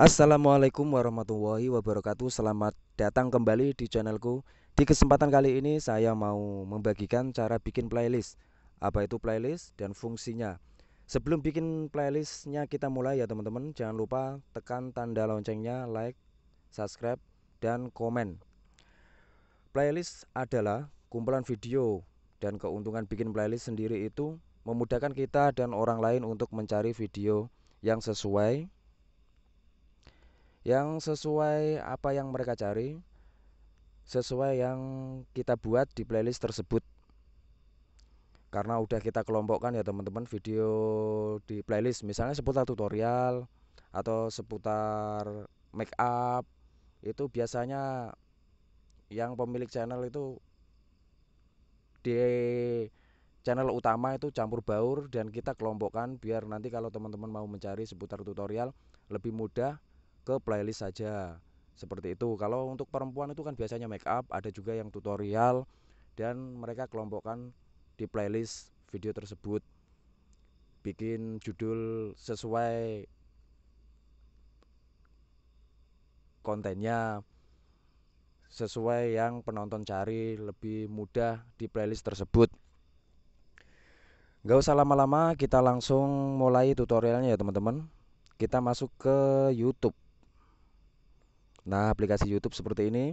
Assalamualaikum warahmatullahi wabarakatuh Selamat datang kembali di channelku Di kesempatan kali ini saya mau membagikan cara bikin playlist Apa itu playlist dan fungsinya Sebelum bikin playlistnya kita mulai ya teman-teman Jangan lupa tekan tanda loncengnya like, subscribe, dan komen Playlist adalah kumpulan video Dan keuntungan bikin playlist sendiri itu Memudahkan kita dan orang lain untuk mencari video yang sesuai yang sesuai apa yang mereka cari sesuai yang kita buat di playlist tersebut karena udah kita kelompokkan ya teman-teman video di playlist misalnya seputar tutorial atau seputar make up itu biasanya yang pemilik channel itu di channel utama itu campur baur dan kita kelompokkan biar nanti kalau teman-teman mau mencari seputar tutorial lebih mudah ke playlist saja seperti itu kalau untuk perempuan itu kan biasanya make up ada juga yang tutorial dan mereka kelompokkan di playlist video tersebut bikin judul sesuai kontennya sesuai yang penonton cari lebih mudah di playlist tersebut Gak usah lama-lama kita langsung mulai tutorialnya ya teman-teman kita masuk ke YouTube Nah, aplikasi YouTube seperti ini.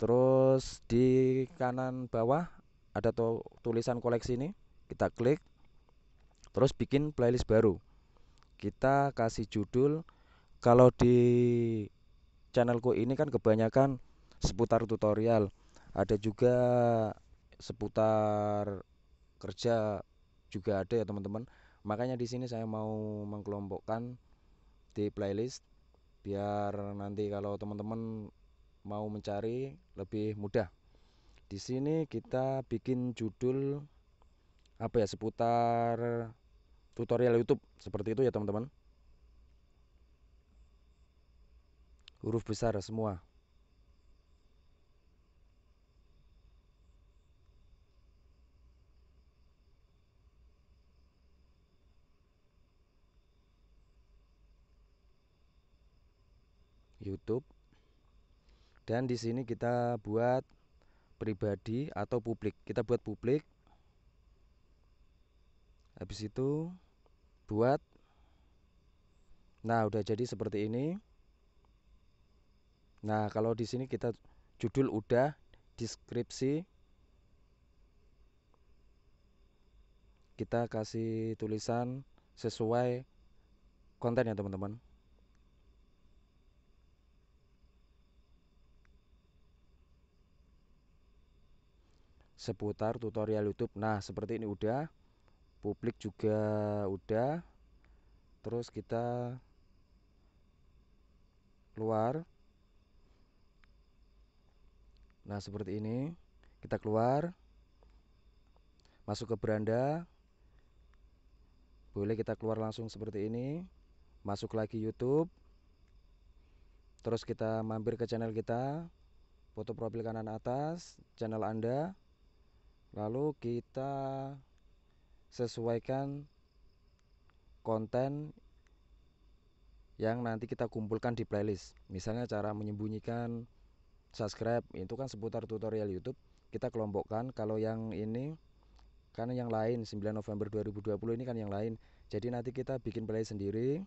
Terus di kanan bawah ada tulisan koleksi ini, kita klik. Terus bikin playlist baru. Kita kasih judul kalau di channelku ini kan kebanyakan seputar tutorial, ada juga seputar kerja juga ada ya teman-teman. Makanya di sini saya mau mengkelompokkan di playlist biar nanti kalau teman-teman mau mencari lebih mudah. Di sini kita bikin judul apa ya seputar tutorial YouTube seperti itu ya teman-teman. Huruf besar semua. YouTube. Dan di sini kita buat pribadi atau publik. Kita buat publik. Habis itu buat. Nah, udah jadi seperti ini. Nah, kalau di sini kita judul udah, deskripsi kita kasih tulisan sesuai konten ya teman-teman seputar tutorial YouTube. Nah, seperti ini udah. Publik juga udah. Terus kita keluar. Nah, seperti ini. Kita keluar. Masuk ke beranda. Boleh kita keluar langsung seperti ini. Masuk lagi YouTube. Terus kita mampir ke channel kita. Foto profil kanan atas, channel Anda lalu kita sesuaikan konten yang nanti kita kumpulkan di playlist misalnya cara menyembunyikan subscribe itu kan seputar tutorial YouTube kita kelompokkan kalau yang ini kan yang lain 9 November 2020 ini kan yang lain jadi nanti kita bikin playlist sendiri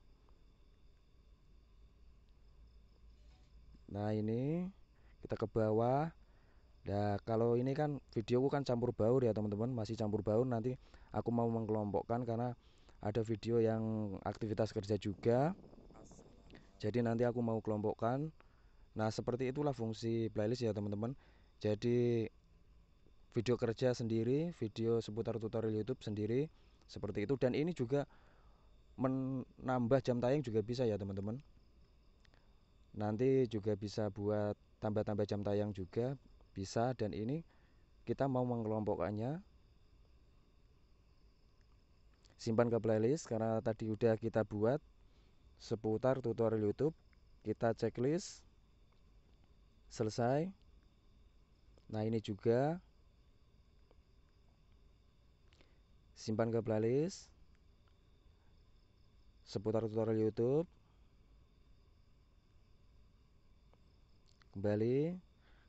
nah ini kita ke bawah Nah, kalau ini kan videoku kan campur baur ya, teman-teman, masih campur baur nanti aku mau mengkelompokkan karena ada video yang aktivitas kerja juga. Jadi nanti aku mau kelompokkan. Nah, seperti itulah fungsi playlist ya, teman-teman. Jadi video kerja sendiri, video seputar tutorial YouTube sendiri seperti itu dan ini juga menambah jam tayang juga bisa ya, teman-teman. Nanti juga bisa buat tambah-tambah jam tayang juga bisa dan ini kita mau mengelompokkannya simpan ke playlist karena tadi udah kita buat seputar tutorial YouTube kita checklist selesai nah ini juga simpan ke playlist seputar tutorial YouTube kembali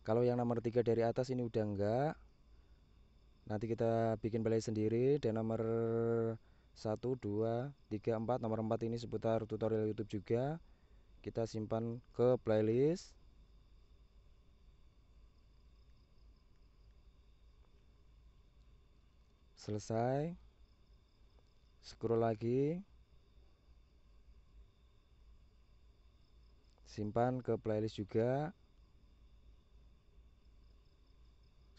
kalau yang nomor 3 dari atas ini udah enggak nanti kita bikin balai sendiri dan nomor 1 2 3 4 nomor 4 ini seputar tutorial YouTube juga kita simpan ke playlist selesai scroll lagi simpan ke playlist juga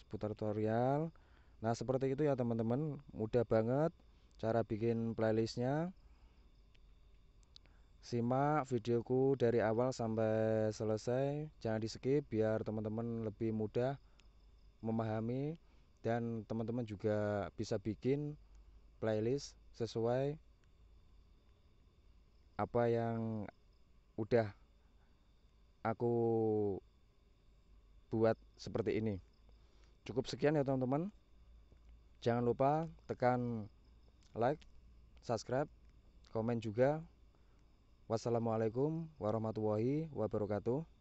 seputar tutorial nah seperti itu ya teman-teman mudah banget cara bikin playlistnya simak videoku dari awal sampai selesai jangan di skip biar teman-teman lebih mudah memahami dan teman-teman juga bisa bikin playlist sesuai apa yang udah aku buat seperti ini cukup sekian ya teman-teman jangan lupa tekan like subscribe komen juga wassalamualaikum warahmatullahi wabarakatuh